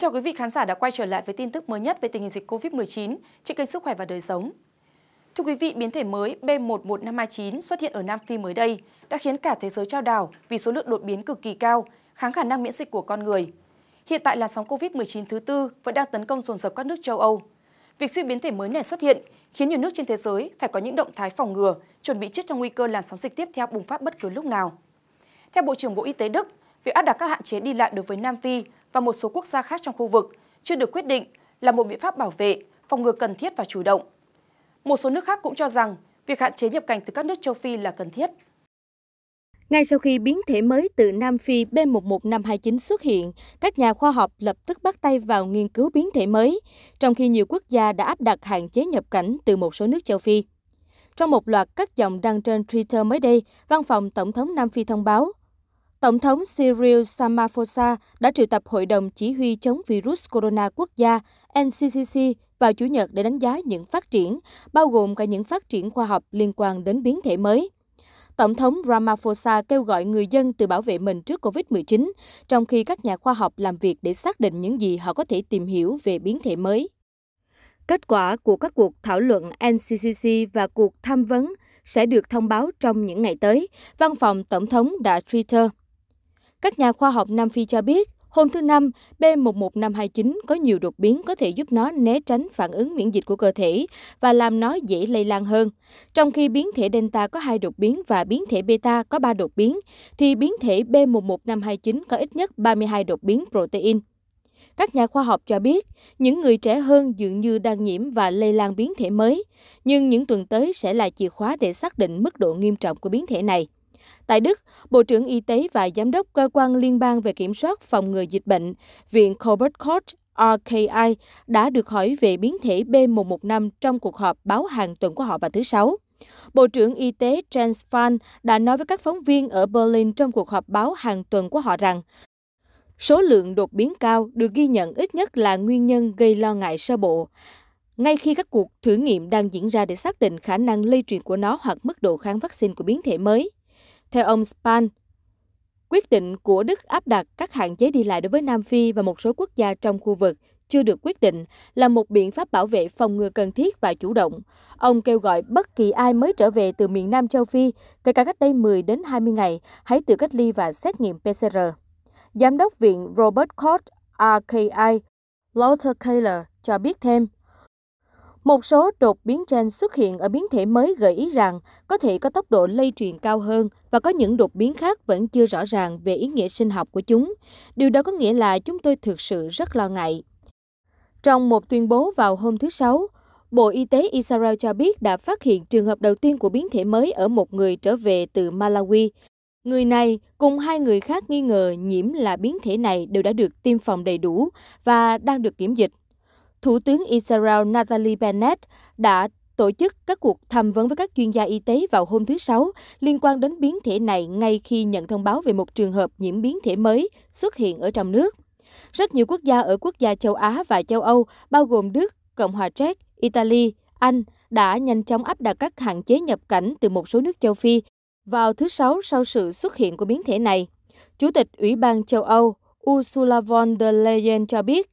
chào quý vị khán giả đã quay trở lại với tin tức mới nhất về tình hình dịch COVID-19 trên kênh Sức khỏe và đời sống. Thưa quý vị, biến thể mới B11529 xuất hiện ở Nam Phi mới đây đã khiến cả thế giới trao đảo vì số lượng đột biến cực kỳ cao, kháng khả năng miễn dịch của con người. Hiện tại làn sóng COVID-19 thứ tư vẫn đang tấn công dồn dập các nước châu Âu. Việc siêu biến thể mới này xuất hiện khiến nhiều nước trên thế giới phải có những động thái phòng ngừa, chuẩn bị trước cho nguy cơ làn sóng dịch tiếp theo bùng phát bất cứ lúc nào. Theo Bộ trưởng Bộ Y tế Đức, việc áp đặt các hạn chế đi lại đối với Nam Phi và một số quốc gia khác trong khu vực chưa được quyết định là một biện pháp bảo vệ, phòng ngừa cần thiết và chủ động. Một số nước khác cũng cho rằng việc hạn chế nhập cảnh từ các nước châu Phi là cần thiết. Ngay sau khi biến thể mới từ Nam Phi B11529 xuất hiện, các nhà khoa học lập tức bắt tay vào nghiên cứu biến thể mới, trong khi nhiều quốc gia đã áp đặt hạn chế nhập cảnh từ một số nước châu Phi. Trong một loạt các dòng đăng trên Twitter mới đây, văn phòng Tổng thống Nam Phi thông báo Tổng thống Cyril Ramaphosa đã triệu tập Hội đồng Chỉ huy chống virus corona quốc gia NCCC vào Chủ nhật để đánh giá những phát triển, bao gồm cả những phát triển khoa học liên quan đến biến thể mới. Tổng thống Ramaphosa kêu gọi người dân tự bảo vệ mình trước COVID-19, trong khi các nhà khoa học làm việc để xác định những gì họ có thể tìm hiểu về biến thể mới. Kết quả của các cuộc thảo luận NCCC và cuộc tham vấn sẽ được thông báo trong những ngày tới, văn phòng Tổng thống đã Twitter. Các nhà khoa học Nam Phi cho biết, hôm thứ Năm, B11529 có nhiều đột biến có thể giúp nó né tránh phản ứng miễn dịch của cơ thể và làm nó dễ lây lan hơn. Trong khi biến thể Delta có hai đột biến và biến thể Beta có ba đột biến, thì biến thể B11529 có ít nhất 32 đột biến protein. Các nhà khoa học cho biết, những người trẻ hơn dường như đang nhiễm và lây lan biến thể mới, nhưng những tuần tới sẽ là chìa khóa để xác định mức độ nghiêm trọng của biến thể này. Tại Đức, Bộ trưởng Y tế và Giám đốc Cơ quan Liên bang về Kiểm soát phòng ngừa dịch bệnh, Viện Colbert Koch RKI đã được hỏi về biến thể B115 trong cuộc họp báo hàng tuần của họ vào thứ Sáu. Bộ trưởng Y tế Jens Spahn đã nói với các phóng viên ở Berlin trong cuộc họp báo hàng tuần của họ rằng số lượng đột biến cao được ghi nhận ít nhất là nguyên nhân gây lo ngại sơ bộ ngay khi các cuộc thử nghiệm đang diễn ra để xác định khả năng lây truyền của nó hoặc mức độ kháng vaccine của biến thể mới. Theo ông Span, quyết định của Đức áp đặt các hạn chế đi lại đối với Nam Phi và một số quốc gia trong khu vực chưa được quyết định là một biện pháp bảo vệ phòng ngừa cần thiết và chủ động. Ông kêu gọi bất kỳ ai mới trở về từ miền Nam châu Phi, kể cả cách đây 10 đến 20 ngày, hãy tự cách ly và xét nghiệm PCR. Giám đốc viện Robert Koch RKI Walter Taylor cho biết thêm, một số đột biến gen xuất hiện ở biến thể mới gợi ý rằng có thể có tốc độ lây truyền cao hơn và có những đột biến khác vẫn chưa rõ ràng về ý nghĩa sinh học của chúng. Điều đó có nghĩa là chúng tôi thực sự rất lo ngại. Trong một tuyên bố vào hôm thứ Sáu, Bộ Y tế Israel cho biết đã phát hiện trường hợp đầu tiên của biến thể mới ở một người trở về từ Malawi. Người này cùng hai người khác nghi ngờ nhiễm là biến thể này đều đã được tiêm phòng đầy đủ và đang được kiểm dịch. Thủ tướng Israel Nathalie Bennett đã tổ chức các cuộc tham vấn với các chuyên gia y tế vào hôm thứ Sáu liên quan đến biến thể này ngay khi nhận thông báo về một trường hợp nhiễm biến thể mới xuất hiện ở trong nước. Rất nhiều quốc gia ở quốc gia châu Á và châu Âu, bao gồm Đức, Cộng hòa Czech, Italy, Anh, đã nhanh chóng áp đặt các hạn chế nhập cảnh từ một số nước châu Phi vào thứ Sáu sau sự xuất hiện của biến thể này. Chủ tịch Ủy ban châu Âu Ursula von der Leyen cho biết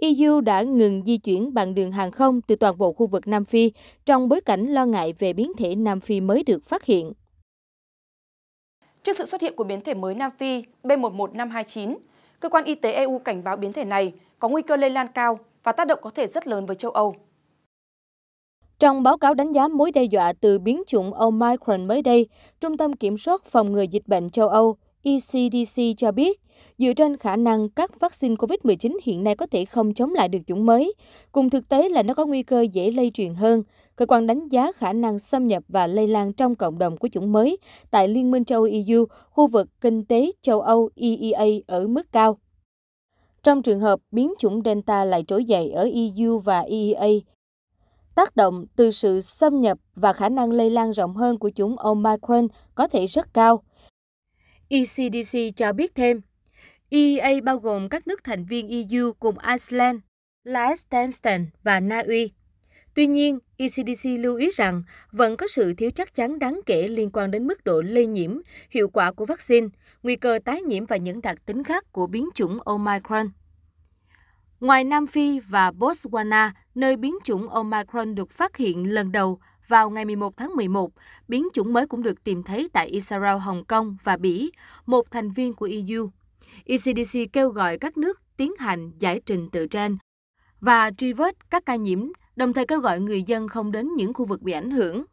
EU đã ngừng di chuyển bằng đường hàng không từ toàn bộ khu vực Nam Phi trong bối cảnh lo ngại về biến thể Nam Phi mới được phát hiện. Trước sự xuất hiện của biến thể mới Nam Phi B11529, cơ quan y tế EU cảnh báo biến thể này có nguy cơ lây lan cao và tác động có thể rất lớn với châu Âu. Trong báo cáo đánh giá mối đe dọa từ biến chủng Omicron mới đây, Trung tâm Kiểm soát Phòng ngừa Dịch bệnh châu Âu ECDC cho biết, dựa trên khả năng các vaccine COVID-19 hiện nay có thể không chống lại được chủng mới, cùng thực tế là nó có nguy cơ dễ lây truyền hơn, cơ quan đánh giá khả năng xâm nhập và lây lan trong cộng đồng của chủng mới tại Liên minh châu EU, khu vực kinh tế châu Âu EEA ở mức cao. Trong trường hợp biến chủng Delta lại trỗi dậy ở EU và EEA, tác động từ sự xâm nhập và khả năng lây lan rộng hơn của chủng Omicron có thể rất cao. ECDC cho biết thêm. EEA bao gồm các nước thành viên EU cùng Iceland, Liechtenstein và Na Uy. Tuy nhiên, ECDC lưu ý rằng vẫn có sự thiếu chắc chắn đáng kể liên quan đến mức độ lây nhiễm, hiệu quả của vaccine, nguy cơ tái nhiễm và những đặc tính khác của biến chủng Omicron. Ngoài Nam Phi và Botswana, nơi biến chủng Omicron được phát hiện lần đầu, vào ngày 11 tháng 11, biến chủng mới cũng được tìm thấy tại Israel, Hồng Kông và Bỉ, một thành viên của EU. ECDC kêu gọi các nước tiến hành giải trình tự trên và truy vết các ca nhiễm, đồng thời kêu gọi người dân không đến những khu vực bị ảnh hưởng.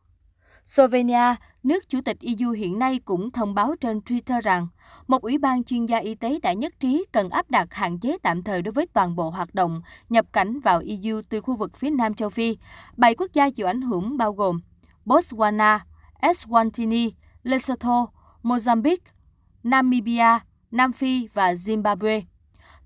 Slovenia Nước Chủ tịch EU hiện nay cũng thông báo trên Twitter rằng một ủy ban chuyên gia y tế đã nhất trí cần áp đặt hạn chế tạm thời đối với toàn bộ hoạt động nhập cảnh vào EU từ khu vực phía Nam châu Phi. Bảy quốc gia chịu ảnh hưởng bao gồm Botswana, Eswatini, Lesotho, Mozambique, Namibia, Nam Phi và Zimbabwe.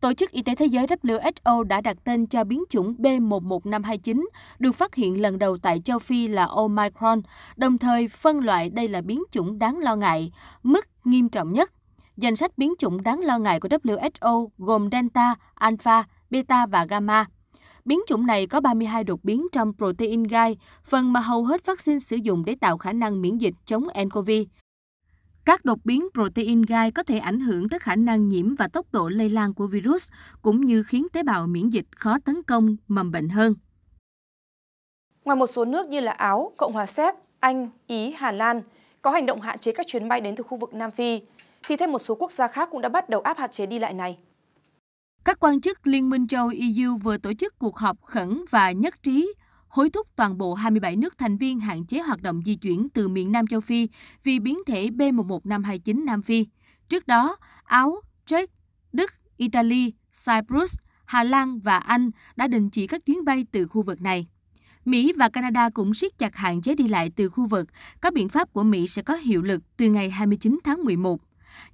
Tổ chức Y tế Thế giới WHO đã đặt tên cho biến chủng B11529 được phát hiện lần đầu tại châu Phi là Omicron, đồng thời phân loại đây là biến chủng đáng lo ngại, mức nghiêm trọng nhất. Danh sách biến chủng đáng lo ngại của WHO gồm Delta, Alpha, Beta và Gamma. Biến chủng này có 32 đột biến trong protein gai, phần mà hầu hết vaccine sử dụng để tạo khả năng miễn dịch chống nCoV. Các đột biến protein gai có thể ảnh hưởng tới khả năng nhiễm và tốc độ lây lan của virus, cũng như khiến tế bào miễn dịch khó tấn công, mầm bệnh hơn. Ngoài một số nước như là Áo, Cộng hòa Séc, Anh, Ý, Hà Lan có hành động hạn chế các chuyến bay đến từ khu vực Nam Phi, thì thêm một số quốc gia khác cũng đã bắt đầu áp hạn chế đi lại này. Các quan chức Liên minh châu EU vừa tổ chức cuộc họp khẩn và nhất trí hối thúc toàn bộ 27 nước thành viên hạn chế hoạt động di chuyển từ miền Nam châu Phi vì biến thể B11529 Nam Phi. Trước đó, Áo, Czech, Đức, Italy, Cyprus, Hà Lan và Anh đã đình chỉ các chuyến bay từ khu vực này. Mỹ và Canada cũng siết chặt hạn chế đi lại từ khu vực. Các biện pháp của Mỹ sẽ có hiệu lực từ ngày 29 tháng 11.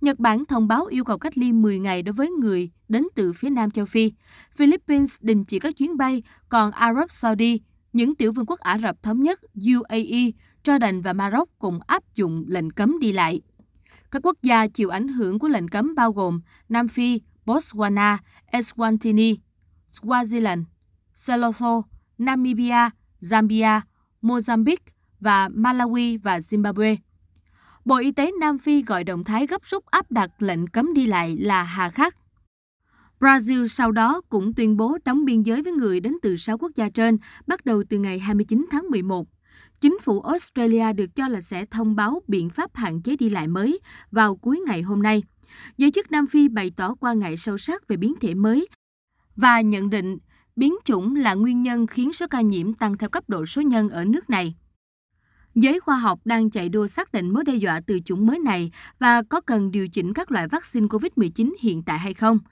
Nhật Bản thông báo yêu cầu cách ly 10 ngày đối với người đến từ phía Nam châu Phi. Philippines đình chỉ các chuyến bay, còn Arab Saudi, những tiểu vương quốc Ả Rập Thống Nhất, UAE, Jordan và Maroc cùng áp dụng lệnh cấm đi lại. Các quốc gia chịu ảnh hưởng của lệnh cấm bao gồm Nam Phi, Botswana, Eswatini, Swaziland, Lesotho, Namibia, Zambia, Mozambique và Malawi và Zimbabwe. Bộ Y tế Nam Phi gọi động thái gấp rút áp đặt lệnh cấm đi lại là hà khắc Brazil sau đó cũng tuyên bố đóng biên giới với người đến từ 6 quốc gia trên bắt đầu từ ngày 29 tháng 11. Chính phủ Australia được cho là sẽ thông báo biện pháp hạn chế đi lại mới vào cuối ngày hôm nay. Giới chức Nam Phi bày tỏ quan ngại sâu sắc về biến thể mới và nhận định biến chủng là nguyên nhân khiến số ca nhiễm tăng theo cấp độ số nhân ở nước này. Giới khoa học đang chạy đua xác định mối đe dọa từ chủng mới này và có cần điều chỉnh các loại vaccine COVID-19 hiện tại hay không –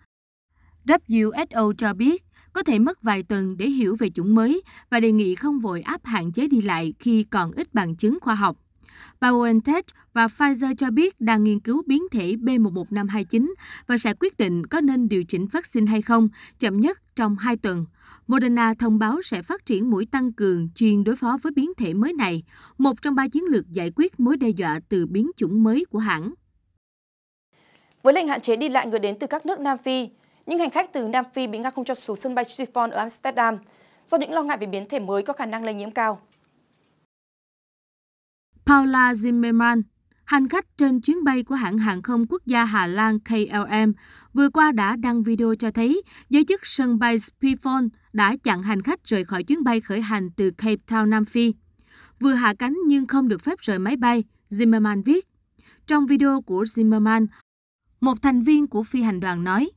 who cho biết có thể mất vài tuần để hiểu về chủng mới và đề nghị không vội áp hạn chế đi lại khi còn ít bằng chứng khoa học. BioNTech và Pfizer cho biết đang nghiên cứu biến thể B11529 và sẽ quyết định có nên điều chỉnh vaccine hay không, chậm nhất trong 2 tuần. Moderna thông báo sẽ phát triển mũi tăng cường chuyên đối phó với biến thể mới này, một trong ba chiến lược giải quyết mối đe dọa từ biến chủng mới của hãng. Với lệnh hạn chế đi lại người đến từ các nước Nam Phi, những hành khách từ Nam Phi bị ngã không cho xuống sân bay Schiphol ở Amsterdam do những lo ngại về biến thể mới có khả năng lây nhiễm cao. Paula Zimmerman, hành khách trên chuyến bay của hãng hàng không quốc gia Hà Lan KLM vừa qua đã đăng video cho thấy giới chức sân bay Schiphol đã chặn hành khách rời khỏi chuyến bay khởi hành từ Cape Town, Nam Phi. Vừa hạ cánh nhưng không được phép rời máy bay, Zimmerman viết. Trong video của Zimmerman, một thành viên của phi hành đoàn nói,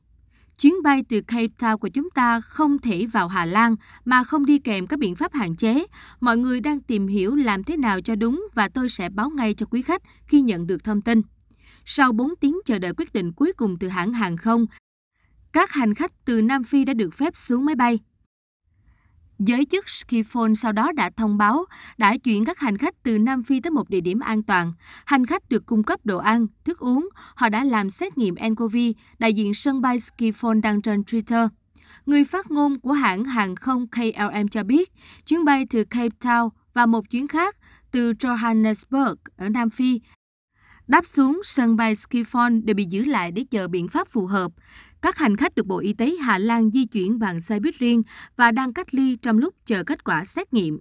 chuyến bay từ Cape Town của chúng ta không thể vào Hà Lan mà không đi kèm các biện pháp hạn chế. Mọi người đang tìm hiểu làm thế nào cho đúng và tôi sẽ báo ngay cho quý khách khi nhận được thông tin. Sau 4 tiếng chờ đợi quyết định cuối cùng từ hãng hàng không, các hành khách từ Nam Phi đã được phép xuống máy bay. Giới chức Skifone sau đó đã thông báo đã chuyển các hành khách từ Nam Phi tới một địa điểm an toàn. Hành khách được cung cấp đồ ăn, thức uống, họ đã làm xét nghiệm nCoV, đại diện sân bay Skifone đăng trên Twitter. Người phát ngôn của hãng hàng không KLM cho biết, chuyến bay từ Cape Town và một chuyến khác từ Johannesburg ở Nam Phi đáp xuống sân bay Skifone đều bị giữ lại để chờ biện pháp phù hợp. Các hành khách được Bộ Y tế Hà Lan di chuyển bằng xe buýt riêng và đang cách ly trong lúc chờ kết quả xét nghiệm.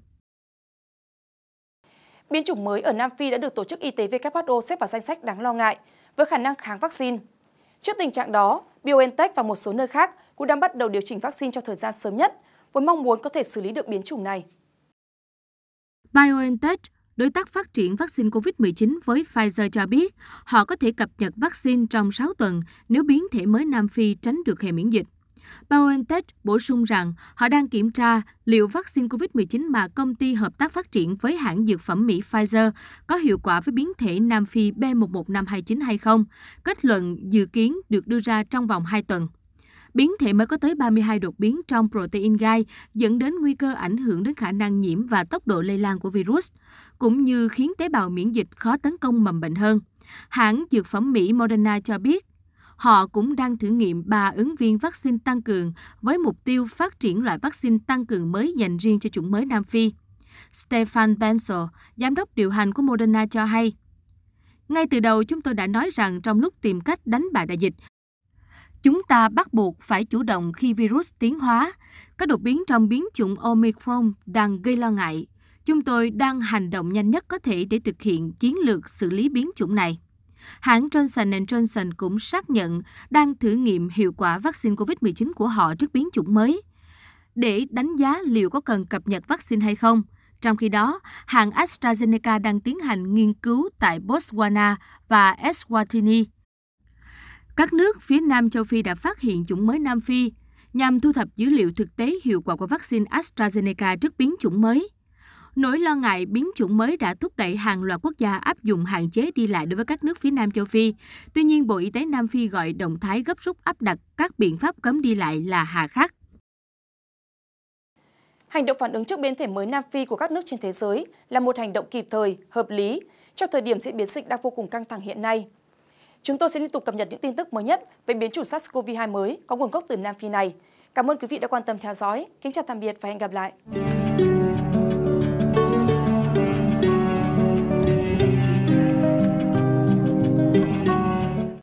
Biến chủng mới ở Nam Phi đã được Tổ chức Y tế WHO xếp vào danh sách đáng lo ngại với khả năng kháng vaccine. Trước tình trạng đó, BioNTech và một số nơi khác cũng đang bắt đầu điều chỉnh vaccine cho thời gian sớm nhất với mong muốn có thể xử lý được biến chủng này. BioNTech đối tác phát triển vaccine COVID-19 với Pfizer cho biết họ có thể cập nhật vaccine trong 6 tuần nếu biến thể mới Nam Phi tránh được hệ miễn dịch. BioNTech bổ sung rằng họ đang kiểm tra liệu vaccine COVID-19 mà công ty hợp tác phát triển với hãng dược phẩm Mỹ Pfizer có hiệu quả với biến thể Nam Phi B11529 hay không. Kết luận dự kiến được đưa ra trong vòng 2 tuần. Biến thể mới có tới 32 đột biến trong protein gai, dẫn đến nguy cơ ảnh hưởng đến khả năng nhiễm và tốc độ lây lan của virus, cũng như khiến tế bào miễn dịch khó tấn công mầm bệnh hơn. Hãng dược phẩm Mỹ Moderna cho biết, họ cũng đang thử nghiệm ba ứng viên vaccine tăng cường với mục tiêu phát triển loại vaccine tăng cường mới dành riêng cho chủng mới Nam Phi. Stefan Bensel, giám đốc điều hành của Moderna cho hay, ngay từ đầu chúng tôi đã nói rằng trong lúc tìm cách đánh bại đại dịch, Chúng ta bắt buộc phải chủ động khi virus tiến hóa. Các đột biến trong biến chủng Omicron đang gây lo ngại. Chúng tôi đang hành động nhanh nhất có thể để thực hiện chiến lược xử lý biến chủng này. Hãng Johnson Johnson cũng xác nhận đang thử nghiệm hiệu quả vaccine COVID-19 của họ trước biến chủng mới để đánh giá liệu có cần cập nhật vaccine hay không. Trong khi đó, hãng AstraZeneca đang tiến hành nghiên cứu tại Botswana và Eswatini các nước phía Nam châu Phi đã phát hiện chủng mới Nam Phi nhằm thu thập dữ liệu thực tế hiệu quả của vaccine AstraZeneca trước biến chủng mới. Nỗi lo ngại biến chủng mới đã thúc đẩy hàng loạt quốc gia áp dụng hạn chế đi lại đối với các nước phía Nam châu Phi. Tuy nhiên, Bộ Y tế Nam Phi gọi động thái gấp rút áp đặt các biện pháp cấm đi lại là hà khắc. Hành động phản ứng trước biến thể mới Nam Phi của các nước trên thế giới là một hành động kịp thời, hợp lý trong thời điểm diễn biến dịch đang vô cùng căng thẳng hiện nay. Chúng tôi sẽ liên tục cập nhật những tin tức mới nhất về biến chủng SARS-CoV-2 mới có nguồn gốc từ Nam Phi này. Cảm ơn quý vị đã quan tâm theo dõi. Kính chào tạm biệt và hẹn gặp lại.